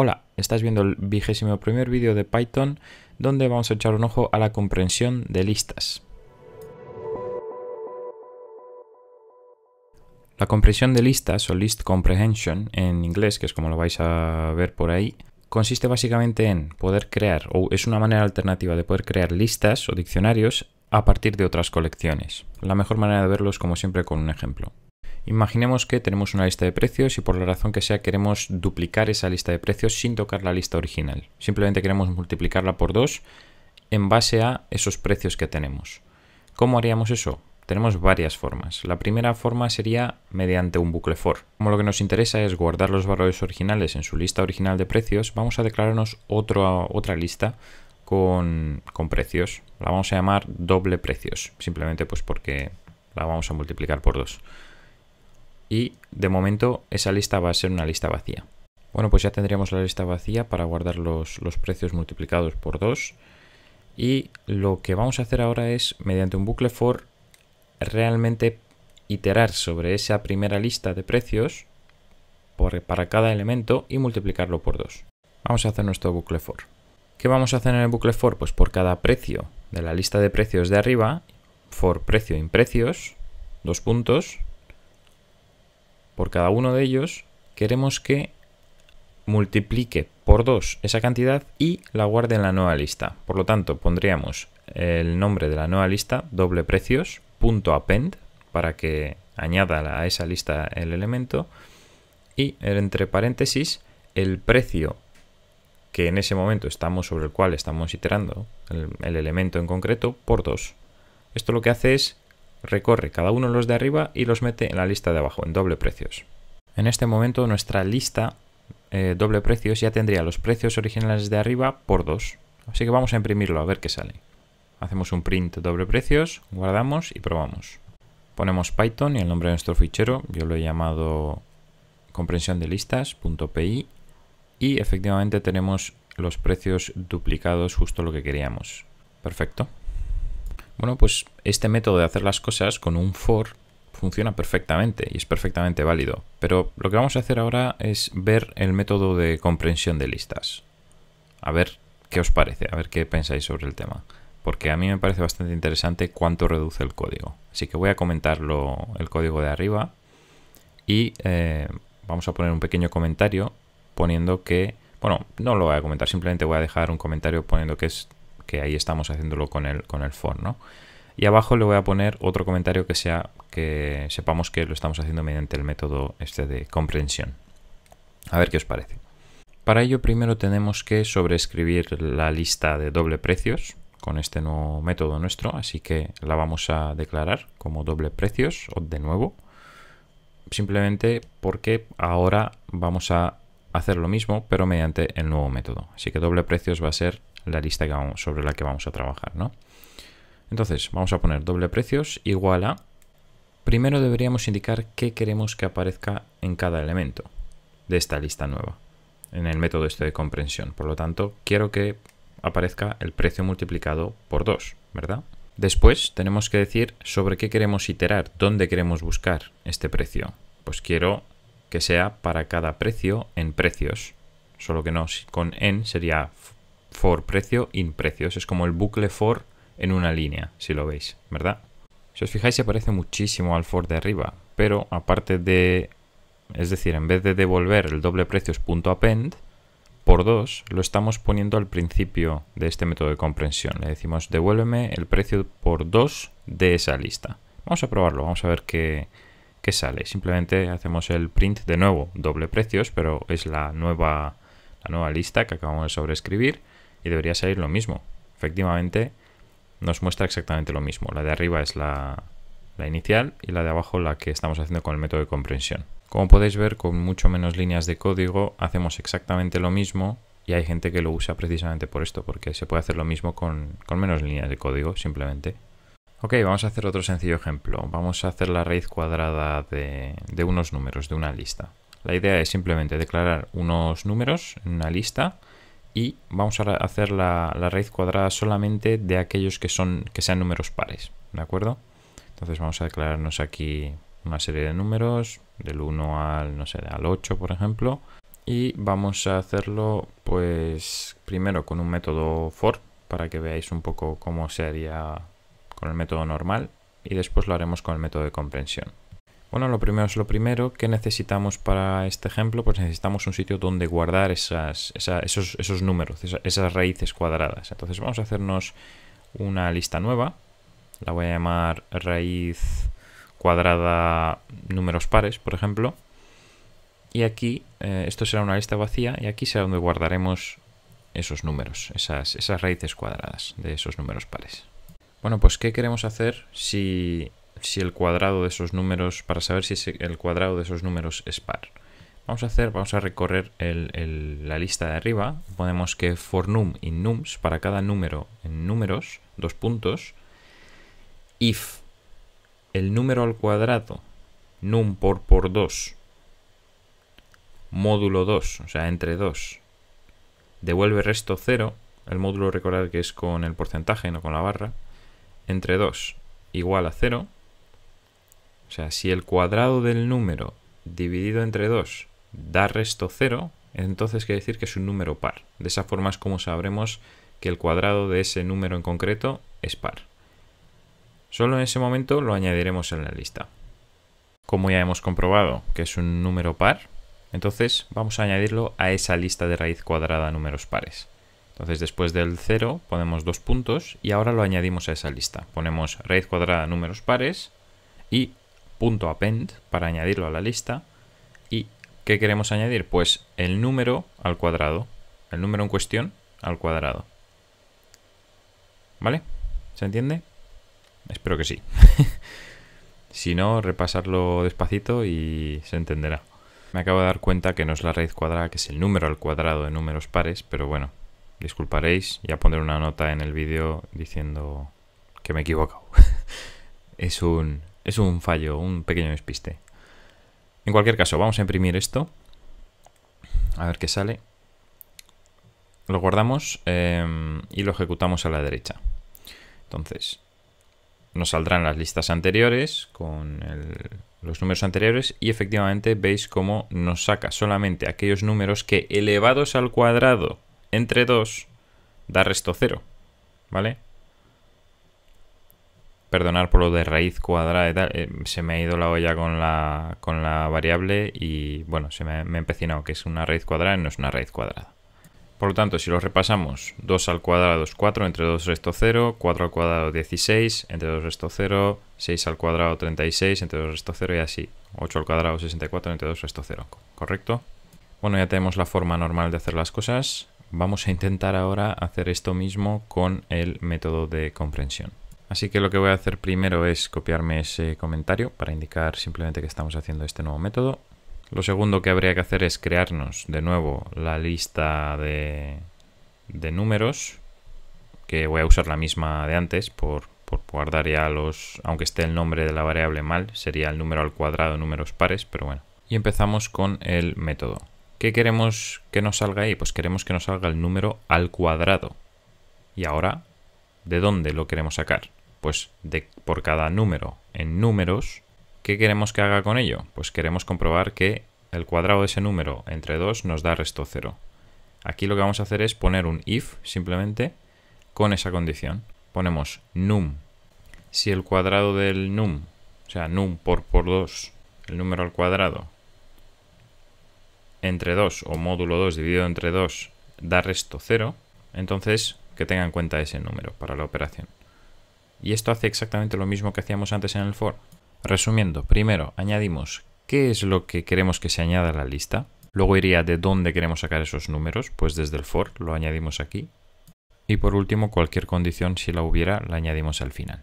Hola, estás viendo el vigésimo primer vídeo de Python donde vamos a echar un ojo a la comprensión de listas. La comprensión de listas o list comprehension en inglés, que es como lo vais a ver por ahí, consiste básicamente en poder crear, o es una manera alternativa de poder crear listas o diccionarios a partir de otras colecciones. La mejor manera de verlo es como siempre con un ejemplo. Imaginemos que tenemos una lista de precios y por la razón que sea queremos duplicar esa lista de precios sin tocar la lista original. Simplemente queremos multiplicarla por 2 en base a esos precios que tenemos. ¿Cómo haríamos eso? Tenemos varias formas. La primera forma sería mediante un bucle for. Como lo que nos interesa es guardar los valores originales en su lista original de precios, vamos a declararnos otra lista con, precios. La vamos a llamar doble precios, simplemente pues porque la vamos a multiplicar por 2 y de momento esa lista va a ser una lista vacía. Bueno, pues ya tendríamos la lista vacía para guardar los, precios multiplicados por 2 y lo que vamos a hacer ahora es, mediante un bucle for, realmente iterar sobre esa primera lista de precios para cada elemento y multiplicarlo por 2. Vamos a hacer nuestro bucle for. ¿Qué vamos a hacer en el bucle for? Pues por cada precio de la lista de precios de arriba, for precio in precios, dos puntos, por cada uno de ellos, queremos que multiplique por 2 esa cantidad y la guarde en la nueva lista. Por lo tanto, pondríamos el nombre de la nueva lista, doble precios, punto append, para que añada a esa lista el elemento, y entre paréntesis, el precio que en ese momento estamos sobre el cual estamos iterando, el, elemento en concreto, por 2. Esto lo que hace es recorre cada uno los de arriba y los mete en la lista de abajo, en doble precios. En este momento nuestra lista eh, doble precios ya tendría los precios originales de arriba por dos. Así que vamos a imprimirlo a ver qué sale. Hacemos un print doble precios, guardamos y probamos. Ponemos Python y el nombre de nuestro fichero, yo lo he llamado comprensión de listas.py y efectivamente tenemos los precios duplicados justo lo que queríamos. Perfecto. Bueno, pues este método de hacer las cosas con un for funciona perfectamente y es perfectamente válido. Pero lo que vamos a hacer ahora es ver el método de comprensión de listas. A ver qué os parece, a ver qué pensáis sobre el tema. Porque a mí me parece bastante interesante cuánto reduce el código. Así que voy a comentarlo el código de arriba y eh, vamos a poner un pequeño comentario poniendo que... Bueno, no lo voy a comentar, simplemente voy a dejar un comentario poniendo que es que ahí estamos haciéndolo con el, con el for, Y abajo le voy a poner otro comentario que sea que sepamos que lo estamos haciendo mediante el método este de comprensión. A ver qué os parece. Para ello primero tenemos que sobreescribir la lista de doble precios con este nuevo método nuestro, así que la vamos a declarar como doble precios de nuevo, simplemente porque ahora vamos a hacer lo mismo pero mediante el nuevo método. Así que doble precios va a ser la lista que vamos, sobre la que vamos a trabajar, ¿no? Entonces, vamos a poner doble precios igual a... Primero deberíamos indicar qué queremos que aparezca en cada elemento de esta lista nueva, en el método este de comprensión. Por lo tanto, quiero que aparezca el precio multiplicado por 2, ¿verdad? Después tenemos que decir sobre qué queremos iterar, dónde queremos buscar este precio. Pues quiero que sea para cada precio en precios, solo que no con en sería for precio in precios. Es como el bucle for en una línea, si lo veis, ¿verdad? Si os fijáis se parece muchísimo al for de arriba, pero aparte de... Es decir, en vez de devolver el doble precios por 2 lo estamos poniendo al principio de este método de comprensión. Le decimos devuélveme el precio por 2 de esa lista. Vamos a probarlo, vamos a ver qué, qué, sale. Simplemente hacemos el print de nuevo, doble precios, pero es la nueva, la nueva lista que acabamos de sobreescribir y debería salir lo mismo. Efectivamente, nos muestra exactamente lo mismo. La de arriba es la, inicial y la de abajo la que estamos haciendo con el método de comprensión. Como podéis ver, con mucho menos líneas de código hacemos exactamente lo mismo y hay gente que lo usa precisamente por esto, porque se puede hacer lo mismo con, menos líneas de código, simplemente. Ok, vamos a hacer otro sencillo ejemplo. Vamos a hacer la raíz cuadrada de, de unos números, de una lista. La idea es simplemente declarar unos números en una lista y vamos a hacer la, raíz cuadrada solamente de aquellos que, son, que sean números pares, ¿de acuerdo? Entonces vamos a declararnos aquí una serie de números, del 1 al, no al 8, por ejemplo, y vamos a hacerlo, pues, primero con un método for, para que veáis un poco cómo se haría con el método normal, y después lo haremos con el método de comprensión. Bueno, lo primero es lo primero. ¿Qué necesitamos para este ejemplo? Pues necesitamos un sitio donde guardar esos, números, esas, raíces cuadradas. Entonces vamos a hacernos una lista nueva. La voy a llamar raíz cuadrada números pares, por ejemplo. Y aquí, eh, esto será una lista vacía, y aquí será donde guardaremos esos números, esas, esas raíces cuadradas de esos números pares. Bueno, pues ¿qué queremos hacer si si el cuadrado de esos números, para saber si el cuadrado de esos números es par. Vamos a hacer, vamos a recorrer la lista de arriba. Ponemos que for num y nums, para cada número en números, dos puntos. If el número al cuadrado, num por por 2, módulo 2, o sea, entre 2, devuelve resto 0, el módulo recordar que es con el porcentaje, no con la barra, entre 2 igual a 0, o sea, si el cuadrado del número dividido entre 2 da resto 0, entonces quiere decir que es un número par. De esa forma es como sabremos que el cuadrado de ese número en concreto es par. Solo en ese momento lo añadiremos en la lista. Como ya hemos comprobado que es un número par, entonces vamos a añadirlo a esa lista de raíz cuadrada números pares. Entonces después del 0 ponemos dos puntos y ahora lo añadimos a esa lista. Ponemos raíz cuadrada números pares y punto .append para añadirlo a la lista. ¿Y qué queremos añadir? Pues el número al cuadrado, el número en cuestión al cuadrado. ¿Vale? ¿Se entiende? Espero que sí. si no, repasarlo despacito y se entenderá. Me acabo de dar cuenta que no es la raíz cuadrada, que es el número al cuadrado de números pares, pero bueno, disculparéis, ya pondré una nota en el vídeo diciendo que me he equivocado. es un es un fallo, un pequeño despiste. En cualquier caso, vamos a imprimir esto. A ver qué sale. Lo guardamos em, y lo ejecutamos a la derecha. Entonces, nos saldrán las listas anteriores con los números anteriores y efectivamente veis cómo nos saca solamente aquellos números que elevados al cuadrado entre 2 da resto 0. ¿Vale? perdonar por lo de raíz cuadrada eh, se me ha ido la olla con la, con la variable y bueno, se me, ha empecinado que es una raíz cuadrada y no es una raíz cuadrada. Por lo tanto, si lo repasamos, 2 al cuadrado es 4, entre 2 resto 0, 4 al cuadrado 16, entre 2 resto 0, 6 al cuadrado 36, entre 2 resto 0 y así, 8 al cuadrado 64, entre 2 resto 0, ¿correcto? Bueno, ya tenemos la forma normal de hacer las cosas. Vamos a intentar ahora hacer esto mismo con el método de comprensión. Así que lo que voy a hacer primero es copiarme ese comentario para indicar simplemente que estamos haciendo este nuevo método. Lo segundo que habría que hacer es crearnos de nuevo la lista de, números, que voy a usar la misma de antes por, por guardar ya los, aunque esté el nombre de la variable mal, sería el número al cuadrado, números pares, pero bueno. Y empezamos con el método. ¿Qué queremos que nos salga ahí? Pues queremos que nos salga el número al cuadrado. Y ahora, ¿de dónde lo queremos sacar? Pues por cada número en números, ¿qué queremos que haga con ello? Pues queremos comprobar que el cuadrado de ese número entre 2 nos da resto 0. Aquí lo que vamos a hacer es poner un if simplemente con esa condición. Ponemos num. Si el cuadrado del num, o sea, num por, por 2, el número al cuadrado, entre 2 o módulo 2 dividido entre 2 da resto 0, entonces que tenga en cuenta ese número para la operación. Y esto hace exactamente lo mismo que hacíamos antes en el for. Resumiendo, primero añadimos qué es lo que queremos que se añada a la lista. Luego iría de dónde queremos sacar esos números, pues desde el for lo añadimos aquí. Y por último, cualquier condición, si la hubiera, la añadimos al final.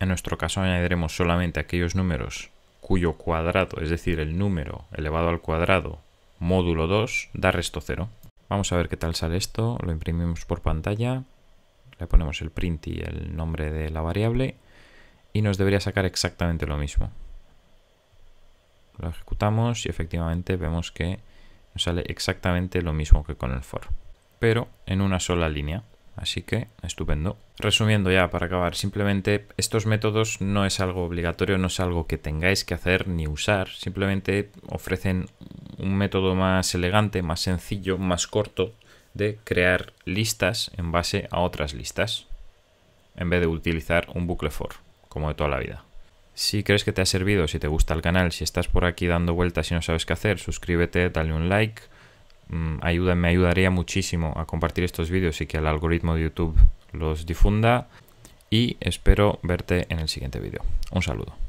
En nuestro caso añadiremos solamente aquellos números cuyo cuadrado, es decir, el número elevado al cuadrado, módulo 2, da resto 0. Vamos a ver qué tal sale esto, lo imprimimos por pantalla. Le ponemos el print y el nombre de la variable y nos debería sacar exactamente lo mismo. Lo ejecutamos y efectivamente vemos que nos sale exactamente lo mismo que con el for, pero en una sola línea. Así que, estupendo. Resumiendo ya para acabar, simplemente estos métodos no es algo obligatorio, no es algo que tengáis que hacer ni usar, simplemente ofrecen un método más elegante, más sencillo, más corto de crear listas en base a otras listas, en vez de utilizar un bucle for, como de toda la vida. Si crees que te ha servido, si te gusta el canal, si estás por aquí dando vueltas y no sabes qué hacer, suscríbete, dale un like. Mm, ayuda, me ayudaría muchísimo a compartir estos vídeos y que el algoritmo de YouTube los difunda. Y espero verte en el siguiente vídeo. Un saludo.